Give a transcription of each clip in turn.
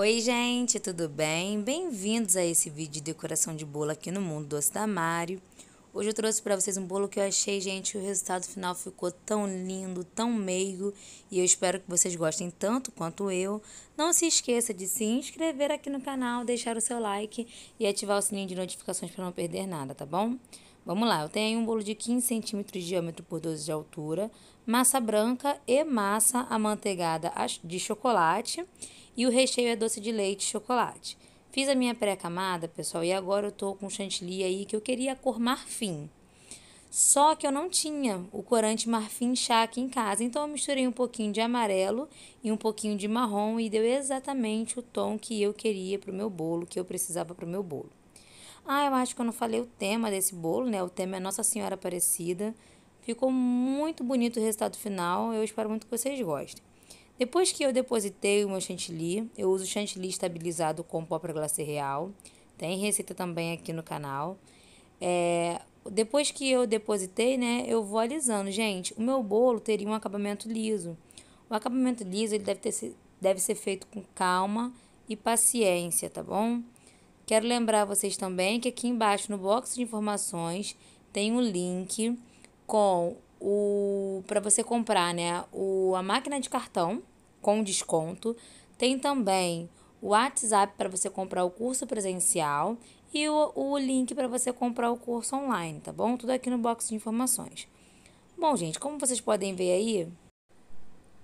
Oi gente, tudo bem? Bem-vindos a esse vídeo de decoração de bolo aqui no Mundo Doce da Mari. Hoje eu trouxe para vocês um bolo que eu achei, gente, o resultado final ficou tão lindo, tão meigo, e eu espero que vocês gostem tanto quanto eu. Não se esqueça de se inscrever aqui no canal, deixar o seu like e ativar o sininho de notificações para não perder nada, tá bom? Vamos lá, eu tenho um bolo de 15 centímetros de diâmetro por 12 de altura, massa branca e massa amanteigada de chocolate e o recheio é doce de leite e chocolate. Fiz a minha pré-camada, pessoal, e agora eu tô com chantilly aí que eu queria a cor marfim. Só que eu não tinha o corante marfim chá aqui em casa, então eu misturei um pouquinho de amarelo e um pouquinho de marrom e deu exatamente o tom que eu queria para o meu bolo, que eu precisava para o meu bolo. Ah, eu acho que eu não falei o tema desse bolo, né? O tema é Nossa Senhora Aparecida. Ficou muito bonito o resultado final. Eu espero muito que vocês gostem. Depois que eu depositei o meu chantilly, eu uso chantilly estabilizado com pó para glacê real. Tem receita também aqui no canal. É, depois que eu depositei, né, eu vou alisando. Gente, o meu bolo teria um acabamento liso. O acabamento liso ele deve, ter, deve ser feito com calma e paciência, tá bom? Quero lembrar vocês também que aqui embaixo no box de informações tem um link com o para você comprar, né, o a máquina de cartão com desconto. Tem também o WhatsApp para você comprar o curso presencial e o, o link para você comprar o curso online, tá bom? Tudo aqui no box de informações. Bom, gente, como vocês podem ver aí,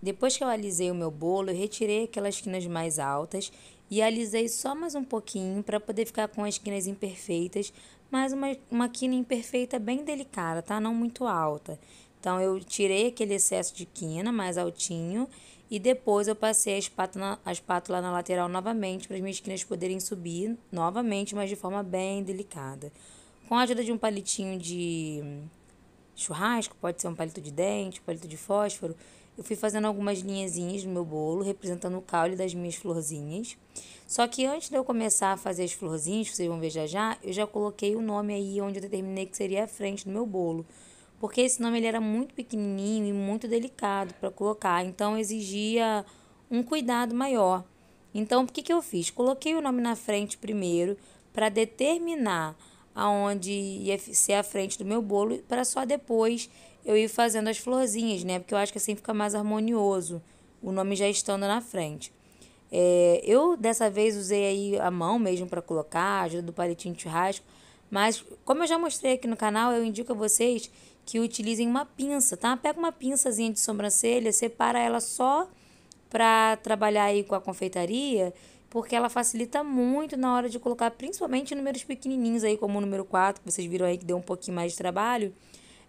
depois que eu alisei o meu bolo, eu retirei aquelas quinas mais altas e alisei só mais um pouquinho para poder ficar com as quinas imperfeitas, mas uma, uma quina imperfeita bem delicada, tá? Não muito alta. Então, eu tirei aquele excesso de quina mais altinho e depois eu passei a espátula, a espátula na lateral novamente para as minhas quinas poderem subir novamente, mas de forma bem delicada. Com a ajuda de um palitinho de hum, churrasco, pode ser um palito de dente, palito de fósforo, eu fui fazendo algumas linhazinhas no meu bolo, representando o caule das minhas florzinhas. Só que antes de eu começar a fazer as florzinhas, vocês vão ver já já, eu já coloquei o nome aí onde eu determinei que seria a frente do meu bolo. Porque esse nome ele era muito pequenininho e muito delicado para colocar, então exigia um cuidado maior. Então, o que, que eu fiz? Coloquei o nome na frente primeiro para determinar aonde ia ser a frente do meu bolo, para só depois eu ir fazendo as florzinhas, né? Porque eu acho que assim fica mais harmonioso, o nome já estando na frente. É, eu dessa vez usei aí a mão mesmo para colocar, ajuda do palitinho de churrasco, mas como eu já mostrei aqui no canal, eu indico a vocês que utilizem uma pinça, tá? Pega uma pinçazinha de sobrancelha, separa ela só para trabalhar aí com a confeitaria porque ela facilita muito na hora de colocar, principalmente números pequenininhos aí, como o número 4, que vocês viram aí que deu um pouquinho mais de trabalho,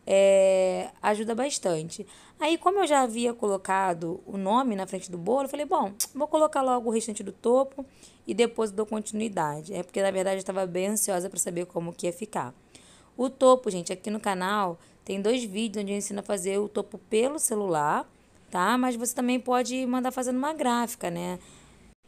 é, ajuda bastante. Aí, como eu já havia colocado o nome na frente do bolo, eu falei, bom, vou colocar logo o restante do topo e depois dou continuidade. É porque, na verdade, eu estava bem ansiosa para saber como que ia ficar. O topo, gente, aqui no canal tem dois vídeos onde eu ensino a fazer o topo pelo celular, tá? Mas você também pode mandar fazendo uma gráfica, né?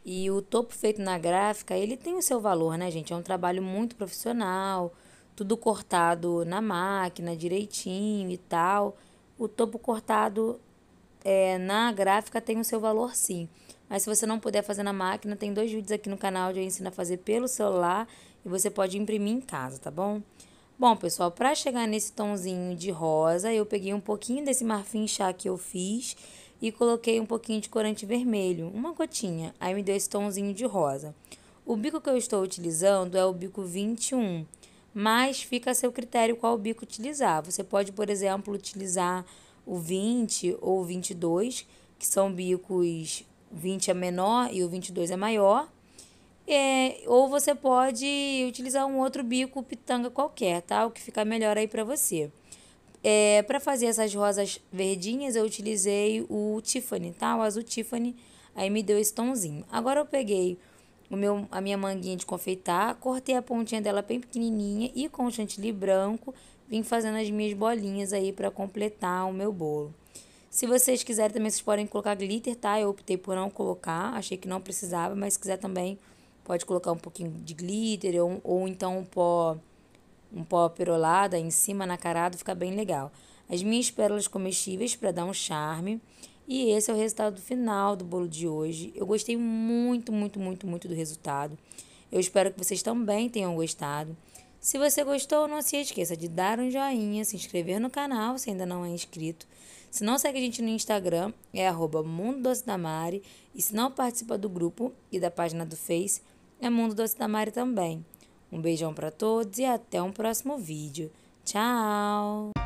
E o topo feito na gráfica, ele tem o seu valor, né, gente? É um trabalho muito profissional, tudo cortado na máquina direitinho e tal. O topo cortado é, na gráfica tem o seu valor sim. Mas se você não puder fazer na máquina, tem dois vídeos aqui no canal onde eu ensino a fazer pelo celular e você pode imprimir em casa, tá bom? Bom, pessoal, para chegar nesse tonzinho de rosa, eu peguei um pouquinho desse marfim chá que eu fiz e coloquei um pouquinho de corante vermelho, uma gotinha, aí me deu esse tomzinho de rosa. O bico que eu estou utilizando é o bico 21, mas fica a seu critério qual bico utilizar. Você pode, por exemplo, utilizar o 20 ou o 22, que são bicos 20 é menor e o 22 é maior. É, ou você pode utilizar um outro bico pitanga qualquer, tá? O que fica melhor aí para você. É, para fazer essas rosas verdinhas, eu utilizei o Tiffany, tá? O azul Tiffany, aí me deu esse tomzinho. Agora eu peguei o meu, a minha manguinha de confeitar, cortei a pontinha dela bem pequenininha e com o chantilly branco vim fazendo as minhas bolinhas aí para completar o meu bolo. Se vocês quiserem também, vocês podem colocar glitter, tá? Eu optei por não colocar, achei que não precisava, mas se quiser também pode colocar um pouquinho de glitter ou, ou então um pó um pó perolado em cima nacarado fica bem legal. As minhas pérolas comestíveis para dar um charme. E esse é o resultado final do bolo de hoje. Eu gostei muito, muito, muito, muito do resultado. Eu espero que vocês também tenham gostado. Se você gostou, não se esqueça de dar um joinha, se inscrever no canal se ainda não é inscrito. Se não segue a gente no Instagram, é arroba Mundo Doce da Mari. E se não participa do grupo e da página do Face, é Mundo Doce da Mari também. Um beijão para todos e até um próximo vídeo. Tchau!